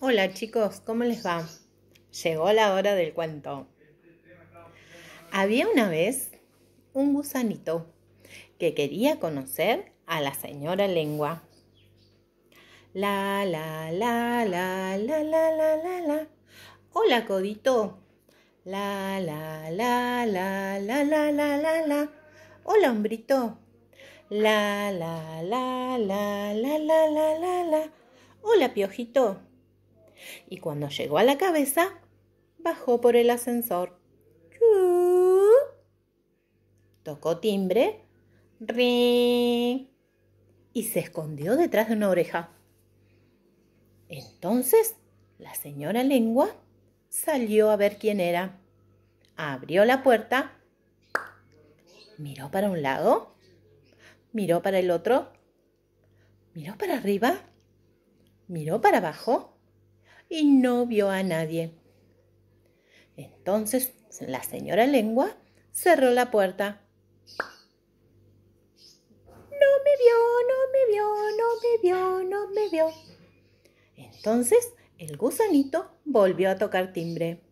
Hola chicos, ¿cómo les va? Llegó la hora del cuento. Había una vez un gusanito que quería conocer a la señora lengua. La, la, la, la, la, la, la, la, la. Hola codito. La, la, la, la, la, la, la, la, la. Hola hombrito. La, la, la, la, la, la, la, la, la. Hola piojito. Y cuando llegó a la cabeza, bajó por el ascensor. Tocó timbre. Y se escondió detrás de una oreja. Entonces, la señora Lengua salió a ver quién era. Abrió la puerta. Miró para un lado. Miró para el otro. Miró para arriba. Miró para abajo y no vio a nadie. Entonces la señora Lengua cerró la puerta. No me vio, no me vio, no me vio, no me vio. Entonces el gusanito volvió a tocar timbre.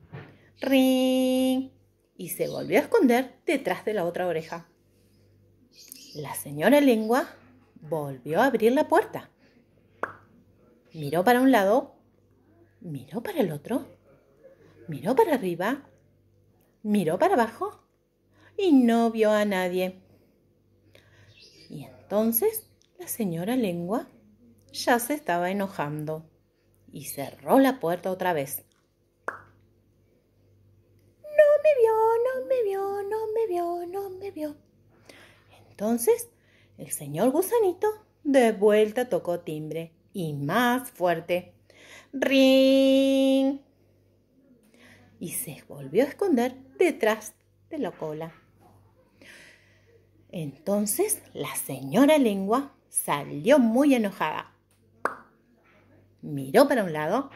¡Ring! Y se volvió a esconder detrás de la otra oreja. La señora Lengua volvió a abrir la puerta. Miró para un lado miró para el otro, miró para arriba, miró para abajo y no vio a nadie. Y entonces la señora lengua ya se estaba enojando y cerró la puerta otra vez. No me vio, no me vio, no me vio, no me vio. Entonces el señor gusanito de vuelta tocó timbre y más fuerte. ¡Ring! Y se volvió a esconder detrás de la cola. Entonces la señora lengua salió muy enojada. Miró para un lado,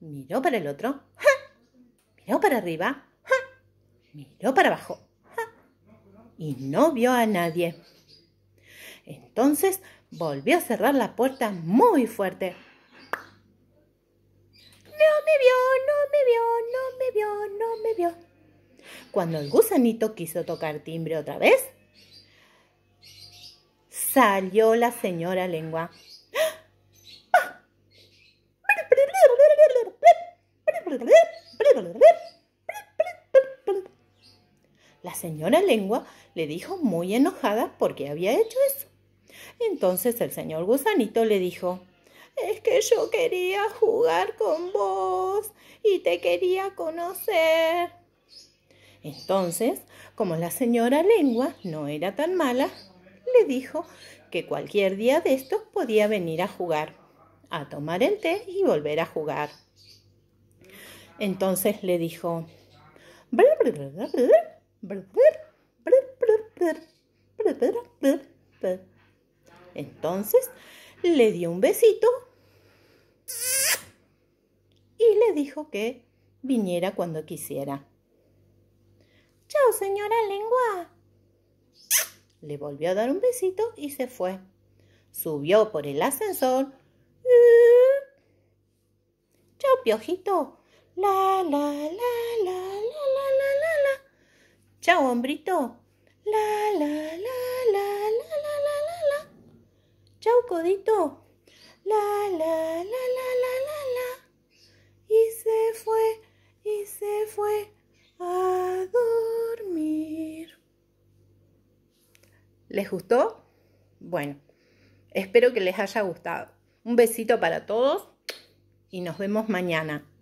miró para el otro, miró para arriba, miró para abajo y no vio a nadie. Entonces volvió a cerrar la puerta muy fuerte me vio, no me vio, no me vio, no me vio. Cuando el gusanito quiso tocar timbre otra vez, salió la señora lengua. La señora lengua le dijo muy enojada porque había hecho eso. Entonces el señor gusanito le dijo, es que yo quería jugar con vos y te quería conocer. Entonces, como la señora Lengua no era tan mala, le dijo que cualquier día de estos podía venir a jugar, a tomar el té y volver a jugar. Entonces le dijo, entonces le dio un besito y le dijo que viniera cuando quisiera. Chao, señora lengua. Le volvió a dar un besito y se fue. Subió por el ascensor. Chao, piojito. La, la, la, la, la, la, la, la. Chao, hombrito. La, la, la, la, la, la, la, la. Chao, codito. La, la, la, la. fue a dormir. ¿Les gustó? Bueno, espero que les haya gustado. Un besito para todos y nos vemos mañana.